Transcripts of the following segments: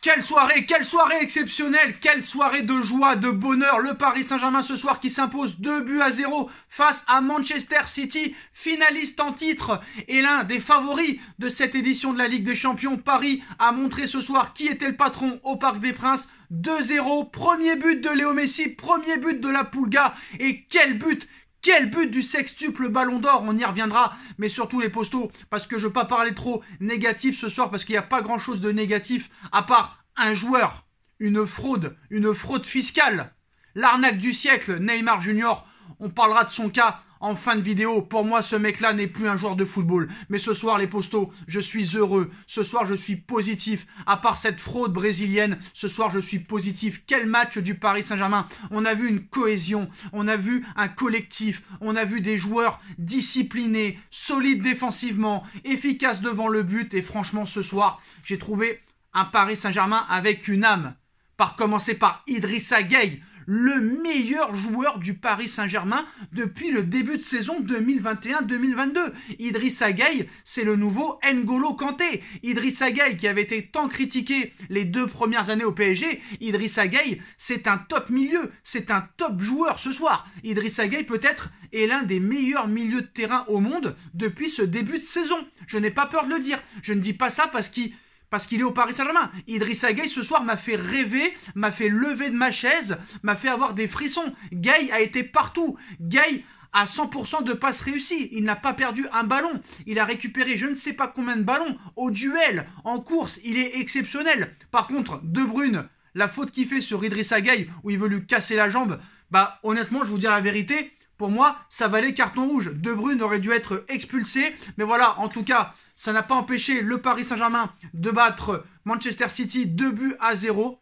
Quelle soirée, quelle soirée exceptionnelle, quelle soirée de joie, de bonheur. Le Paris Saint-Germain ce soir qui s'impose 2 buts à 0 face à Manchester City, finaliste en titre et l'un des favoris de cette édition de la Ligue des Champions. Paris a montré ce soir qui était le patron au Parc des Princes. 2-0, premier but de Léo Messi, premier but de la Pulga et quel but quel but du sextuple ballon d'or On y reviendra, mais surtout les postaux, parce que je veux pas parler trop négatif ce soir, parce qu'il n'y a pas grand chose de négatif, à part un joueur, une fraude, une fraude fiscale. L'arnaque du siècle, Neymar Junior, on parlera de son cas en fin de vidéo, pour moi, ce mec-là n'est plus un joueur de football. Mais ce soir, les postos, je suis heureux. Ce soir, je suis positif. À part cette fraude brésilienne, ce soir, je suis positif. Quel match du Paris Saint-Germain On a vu une cohésion, on a vu un collectif, on a vu des joueurs disciplinés, solides défensivement, efficaces devant le but. Et franchement, ce soir, j'ai trouvé un Paris Saint-Germain avec une âme par commencer par Idrissa Gueye, le meilleur joueur du Paris Saint-Germain depuis le début de saison 2021-2022. Idriss Gueye, c'est le nouveau N'Golo Kanté. Idriss Gueye qui avait été tant critiqué les deux premières années au PSG, Idriss Gueye, c'est un top milieu, c'est un top joueur ce soir. Idriss Gueye peut-être est l'un des meilleurs milieux de terrain au monde depuis ce début de saison. Je n'ai pas peur de le dire. Je ne dis pas ça parce qu'il parce qu'il est au Paris Saint-Germain. Idrissa Gueye ce soir m'a fait rêver, m'a fait lever de ma chaise, m'a fait avoir des frissons. Gay a été partout. Gueye à 100% de passes réussies. Il n'a pas perdu un ballon. Il a récupéré je ne sais pas combien de ballons au duel, en course. Il est exceptionnel. Par contre, De Bruyne, la faute qu'il fait sur Idrissa Gueye où il veut lui casser la jambe, bah honnêtement, je vous dis la vérité, pour moi, ça valait carton rouge. De Bruyne aurait dû être expulsé. Mais voilà, en tout cas, ça n'a pas empêché le Paris Saint-Germain de battre Manchester City 2 buts à 0.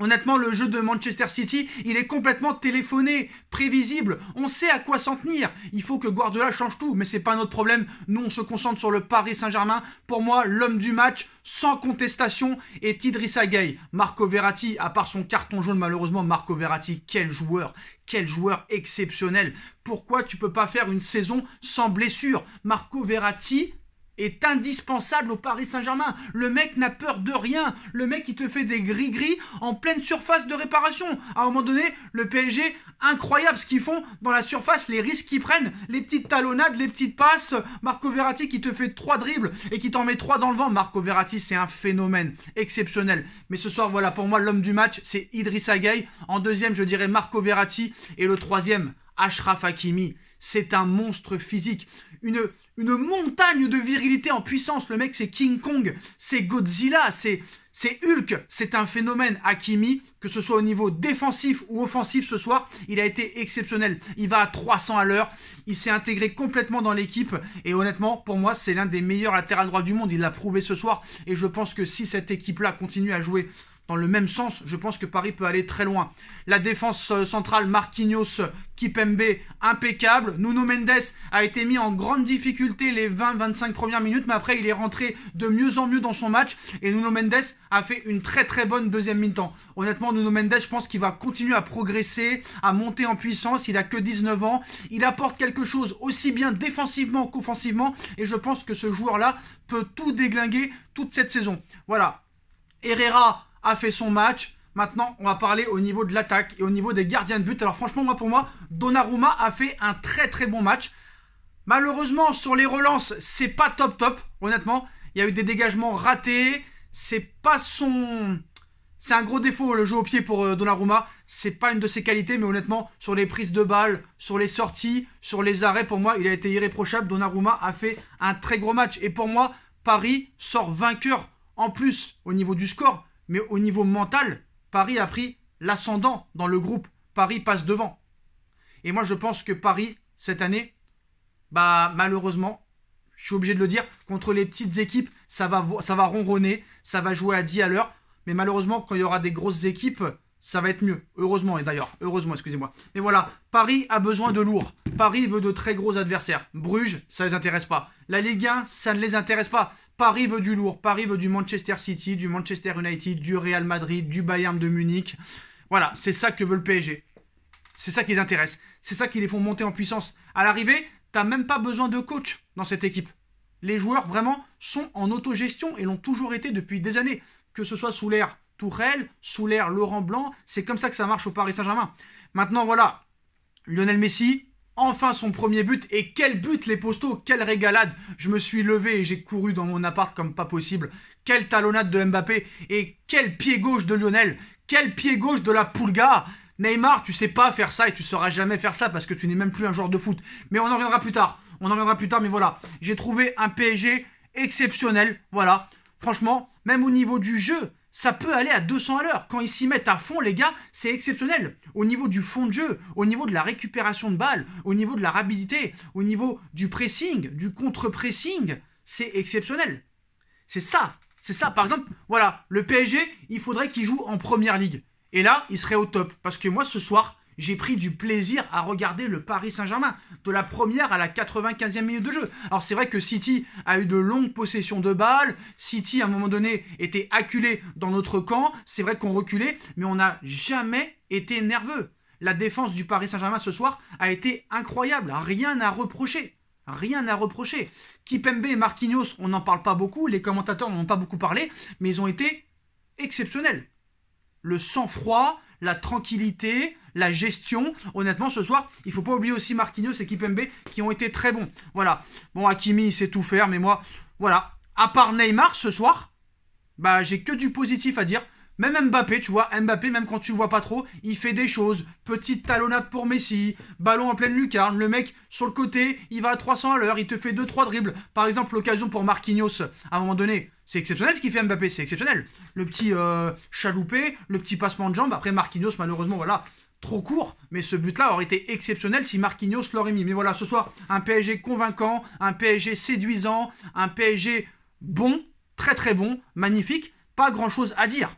Honnêtement, le jeu de Manchester City, il est complètement téléphoné, prévisible. On sait à quoi s'en tenir. Il faut que Guardiola change tout, mais c'est pas notre problème. Nous, on se concentre sur le Paris Saint-Germain. Pour moi, l'homme du match, sans contestation, est Idrissa Gueye. Marco Verratti, à part son carton jaune, malheureusement, Marco Verratti, quel joueur, quel joueur exceptionnel. Pourquoi tu peux pas faire une saison sans blessure Marco Verratti, est indispensable au Paris Saint-Germain. Le mec n'a peur de rien. Le mec, il te fait des gris-gris en pleine surface de réparation. À un moment donné, le PSG, incroyable ce qu'ils font dans la surface, les risques qu'ils prennent, les petites talonnades, les petites passes. Marco Verratti qui te fait trois dribbles et qui t'en met trois dans le vent. Marco Verratti, c'est un phénomène exceptionnel. Mais ce soir, voilà, pour moi, l'homme du match, c'est Idrissa Gueye. En deuxième, je dirais Marco Verratti. Et le troisième, Ashraf Hakimi. C'est un monstre physique une, montagne de virilité en puissance. Le mec, c'est King Kong, c'est Godzilla, c'est, c'est Hulk. C'est un phénomène, Hakimi, que ce soit au niveau défensif ou offensif ce soir. Il a été exceptionnel. Il va à 300 à l'heure. Il s'est intégré complètement dans l'équipe. Et honnêtement, pour moi, c'est l'un des meilleurs latéral droit du monde. Il l'a prouvé ce soir. Et je pense que si cette équipe-là continue à jouer dans le même sens, je pense que Paris peut aller très loin. La défense euh, centrale, Marquinhos, Kipembe, impeccable. Nuno Mendes a été mis en grande difficulté les 20-25 premières minutes, mais après il est rentré de mieux en mieux dans son match. Et Nuno Mendes a fait une très très bonne deuxième mi-temps. Honnêtement, Nuno Mendes, je pense qu'il va continuer à progresser, à monter en puissance. Il a que 19 ans. Il apporte quelque chose aussi bien défensivement qu'offensivement. Et je pense que ce joueur-là peut tout déglinguer toute cette saison. Voilà. Herrera a fait son match. Maintenant, on va parler au niveau de l'attaque et au niveau des gardiens de but. Alors franchement, moi pour moi, Donnarumma a fait un très très bon match. Malheureusement, sur les relances, c'est pas top top, honnêtement. Il y a eu des dégagements ratés. C'est pas son... C'est un gros défaut, le jeu au pied pour euh, Donnarumma. C'est pas une de ses qualités, mais honnêtement, sur les prises de balles, sur les sorties, sur les arrêts, pour moi, il a été irréprochable. Donnarumma a fait un très gros match. Et pour moi, Paris sort vainqueur en plus au niveau du score mais au niveau mental, Paris a pris l'ascendant dans le groupe. Paris passe devant. Et moi, je pense que Paris, cette année, bah malheureusement, je suis obligé de le dire, contre les petites équipes, ça va, ça va ronronner, ça va jouer à 10 à l'heure. Mais malheureusement, quand il y aura des grosses équipes, ça va être mieux. Heureusement, et d'ailleurs, heureusement, excusez-moi. Mais voilà, Paris a besoin de lourds. Paris veut de très gros adversaires. Bruges, ça ne les intéresse pas. La Ligue 1, ça ne les intéresse pas. Paris veut du lourd. Paris veut du Manchester City, du Manchester United, du Real Madrid, du Bayern de Munich. Voilà, c'est ça que veut le PSG. C'est ça qui les intéresse. C'est ça qui les font monter en puissance. À l'arrivée, tu t'as même pas besoin de coach dans cette équipe. Les joueurs, vraiment, sont en autogestion et l'ont toujours été depuis des années. Que ce soit sous l'air Tourelle, l'air Laurent Blanc. C'est comme ça que ça marche au Paris Saint-Germain. Maintenant, voilà. Lionel Messi, enfin son premier but. Et quel but, les postaux Quelle régalade Je me suis levé et j'ai couru dans mon appart comme pas possible. Quelle talonnade de Mbappé Et quel pied gauche de Lionel Quel pied gauche de la Poulga Neymar, tu sais pas faire ça et tu sauras jamais faire ça parce que tu n'es même plus un joueur de foot. Mais on en reviendra plus tard. On en reviendra plus tard, mais voilà. J'ai trouvé un PSG exceptionnel. Voilà. Franchement, même au niveau du jeu, ça peut aller à 200 à l'heure. Quand ils s'y mettent à fond, les gars, c'est exceptionnel. Au niveau du fond de jeu, au niveau de la récupération de balles, au niveau de la rapidité, au niveau du pressing, du contre-pressing, c'est exceptionnel. C'est ça. C'est ça. Par exemple, voilà, le PSG, il faudrait qu'il joue en première ligue. Et là, il serait au top. Parce que moi, ce soir, j'ai pris du plaisir à regarder le Paris Saint-Germain, de la première à la 95e minute de jeu. Alors c'est vrai que City a eu de longues possessions de balles, City à un moment donné était acculé dans notre camp, c'est vrai qu'on reculait, mais on n'a jamais été nerveux. La défense du Paris Saint-Germain ce soir a été incroyable, rien à reprocher. Rien à reprocher. Kipembe et Marquinhos, on n'en parle pas beaucoup, les commentateurs n'en ont pas beaucoup parlé, mais ils ont été exceptionnels. Le sang-froid, la tranquillité, la gestion. Honnêtement, ce soir, il faut pas oublier aussi Marquinhos et Kipembe qui ont été très bons. Voilà. Bon, Hakimi, il sait tout faire, mais moi, voilà. À part Neymar ce soir, bah, j'ai que du positif à dire. Même Mbappé, tu vois, Mbappé, même quand tu le vois pas trop, il fait des choses. Petite talonnade pour Messi, ballon en pleine lucarne, le mec sur le côté, il va à 300 à l'heure, il te fait 2-3 dribbles. Par exemple, l'occasion pour Marquinhos, à un moment donné, c'est exceptionnel ce qu'il fait Mbappé, c'est exceptionnel. Le petit euh, chaloupé, le petit passement de jambe. Après, Marquinhos, malheureusement, voilà, trop court. Mais ce but-là aurait été exceptionnel si Marquinhos l'aurait mis. Mais voilà, ce soir, un PSG convaincant, un PSG séduisant, un PSG bon, très très bon, magnifique. Pas grand-chose à dire.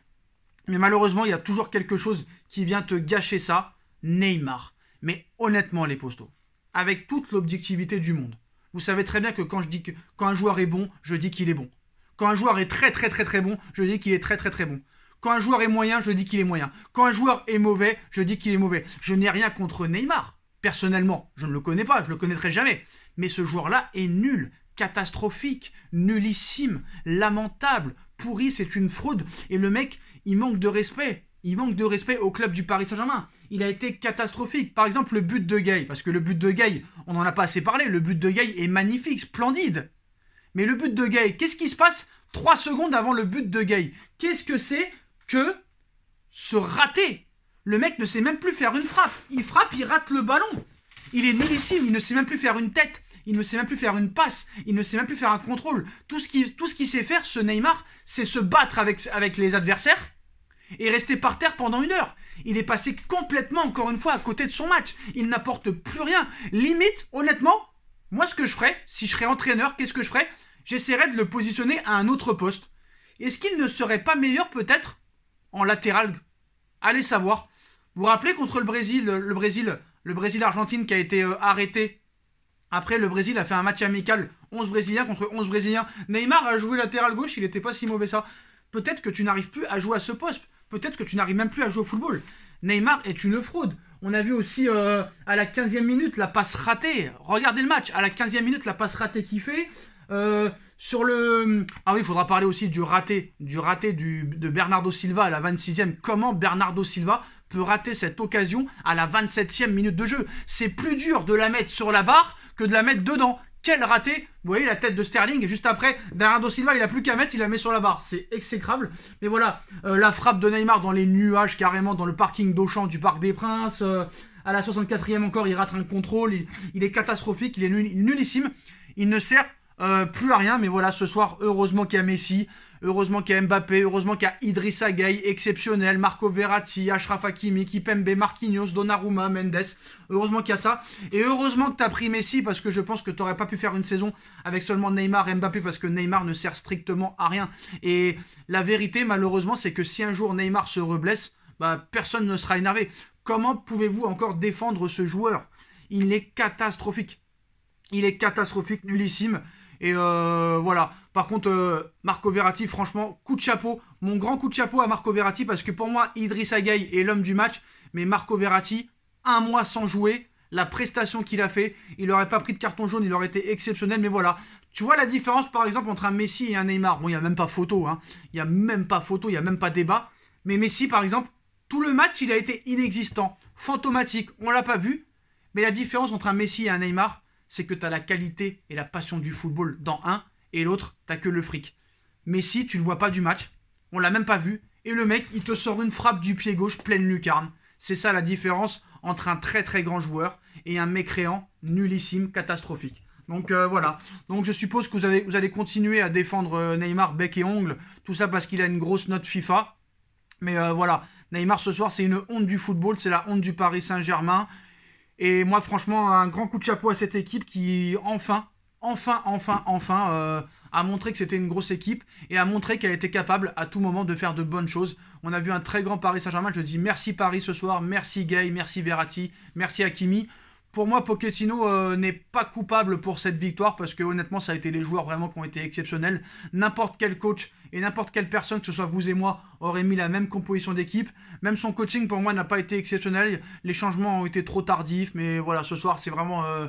Mais malheureusement, il y a toujours quelque chose qui vient te gâcher ça. Neymar. Mais honnêtement, les postos, avec toute l'objectivité du monde, vous savez très bien que quand, je dis que quand un joueur est bon, je dis qu'il est bon. Quand un joueur est très très très très bon, je dis qu'il est très très très bon. Quand un joueur est moyen, je dis qu'il est moyen. Quand un joueur est mauvais, je dis qu'il est mauvais. Je n'ai rien contre Neymar, personnellement. Je ne le connais pas, je le connaîtrai jamais. Mais ce joueur-là est nul, catastrophique, nullissime, lamentable, pourri, c'est une fraude. Et le mec, il manque de respect. Il manque de respect au club du Paris Saint-Germain. Il a été catastrophique. Par exemple, le but de Gay, parce que le but de Gay, on n'en a pas assez parlé, le but de Gay est magnifique, splendide. Mais le but de Gay, qu'est-ce qui se passe 3 secondes avant le but de Gay Qu'est-ce que c'est que se rater Le mec ne sait même plus faire une frappe. Il frappe, il rate le ballon. Il est nullissime, il ne sait même plus faire une tête. Il ne sait même plus faire une passe, il ne sait même plus faire un contrôle. Tout ce qu'il sait faire, ce Neymar, c'est se battre avec, avec les adversaires et rester par terre pendant une heure. Il est passé complètement, encore une fois, à côté de son match. Il n'apporte plus rien. Limite, honnêtement, moi, ce que je ferais, si je serais entraîneur, qu'est-ce que je ferais j'essaierai de le positionner à un autre poste. Est-ce qu'il ne serait pas meilleur peut-être en latéral Allez savoir. Vous vous rappelez contre le Brésil, le Brésil, le Brésil-Argentine qui a été euh, arrêté après, le Brésil a fait un match amical, 11 Brésiliens contre 11 Brésiliens. Neymar a joué latéral gauche, il n'était pas si mauvais ça. Peut-être que tu n'arrives plus à jouer à ce poste, peut-être que tu n'arrives même plus à jouer au football. Neymar est une fraude. On a vu aussi euh, à la 15e minute la passe ratée. Regardez le match, à la 15e minute la passe ratée qui fait. Euh, sur le. Ah oui, il faudra parler aussi du raté, du raté du, de Bernardo Silva à la 26e. Comment Bernardo Silva peut rater cette occasion à la 27e minute de jeu C'est plus dur de la mettre sur la barre que de la mettre dedans. Quel raté Vous voyez la tête de Sterling, et juste après, Bernardo Silva, il a plus qu'à mettre, il la met sur la barre. C'est exécrable. Mais voilà, euh, la frappe de Neymar dans les nuages, carrément, dans le parking d'Auchan du Parc des Princes. Euh, à la 64e encore, il rate un contrôle, il, est catastrophique, il est nul, nullissime. Il ne sert euh, plus à rien, mais voilà, ce soir, heureusement qu'il y a Messi, heureusement qu'il y a Mbappé, heureusement qu'il y a Idriss Gueye, exceptionnel, Marco Verratti, Ashraf Hakimi, Kipembe, Marquinhos, Donnarumma, Mendes, heureusement qu'il y a ça, et heureusement que t'as pris Messi, parce que je pense que t'aurais pas pu faire une saison avec seulement Neymar et Mbappé, parce que Neymar ne sert strictement à rien, et la vérité, malheureusement, c'est que si un jour Neymar se reblesse, bah, personne ne sera énervé. Comment pouvez-vous encore défendre ce joueur Il est catastrophique. Il est catastrophique, nullissime. Et euh, voilà. Par contre, euh, Marco Verratti, franchement, coup de chapeau. Mon grand coup de chapeau à Marco Verratti parce que pour moi, Idriss Agaï est l'homme du match. Mais Marco Verratti, un mois sans jouer, la prestation qu'il a fait, il n'aurait pas pris de carton jaune, il aurait été exceptionnel. Mais voilà. Tu vois la différence, par exemple, entre un Messi et un Neymar. Bon, il n'y a même pas photo. Hein. Il n'y a même pas photo, il n'y a même pas débat. Mais Messi, par exemple, tout le match, il a été inexistant, fantomatique. On l'a pas vu. Mais la différence entre un Messi et un Neymar, c'est que tu as la qualité et la passion du football dans un, et l'autre, t'as que le fric. Mais si tu le vois pas du match, on l'a même pas vu, et le mec, il te sort une frappe du pied gauche pleine lucarne. C'est ça la différence entre un très très grand joueur et un mécréant nullissime, catastrophique. Donc euh, voilà. Donc je suppose que vous, avez, vous allez continuer à défendre euh, Neymar bec et ongle, tout ça parce qu'il a une grosse note FIFA. Mais euh, voilà, Neymar ce soir c'est une honte du football, c'est la honte du Paris Saint-Germain. Et moi, franchement, un grand coup de chapeau à cette équipe qui, enfin, enfin, enfin, enfin, euh, a montré que c'était une grosse équipe et a montré qu'elle était capable à tout moment de faire de bonnes choses. On a vu un très grand Paris Saint-Germain. Je dis merci Paris ce soir, merci Gay, merci Verratti, merci Hakimi pour moi, Pochettino euh, n'est pas coupable pour cette victoire parce que honnêtement, ça a été les joueurs vraiment qui ont été exceptionnels. N'importe quel coach et n'importe quelle personne, que ce soit vous et moi, aurait mis la même composition d'équipe. Même son coaching, pour moi, n'a pas été exceptionnel. Les changements ont été trop tardifs, mais voilà, ce soir, c'est vraiment euh,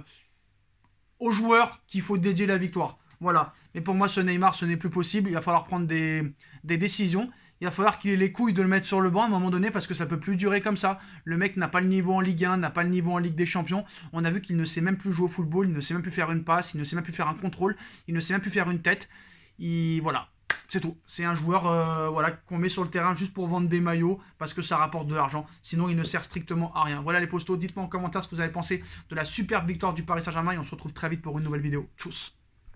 aux joueurs qu'il faut dédier la victoire. Voilà. Mais pour moi, ce Neymar, ce n'est plus possible. Il va falloir prendre des décisions il va falloir qu'il ait les couilles de le mettre sur le banc à un moment donné parce que ça peut plus durer comme ça. Le mec n'a pas le niveau en Ligue 1, n'a pas le niveau en Ligue des Champions. On a vu qu'il ne sait même plus jouer au football, il ne sait même plus faire une passe, il ne sait même plus faire un contrôle, il ne sait même plus faire une tête. Il voilà, c'est tout. C'est un joueur euh, voilà qu'on met sur le terrain juste pour vendre des maillots parce que ça rapporte de l'argent. Sinon, il ne sert strictement à rien. Voilà les postos. Dites-moi en commentaire ce que vous avez pensé de la superbe victoire du Paris Saint-Germain et on se retrouve très vite pour une nouvelle vidéo. Tchuss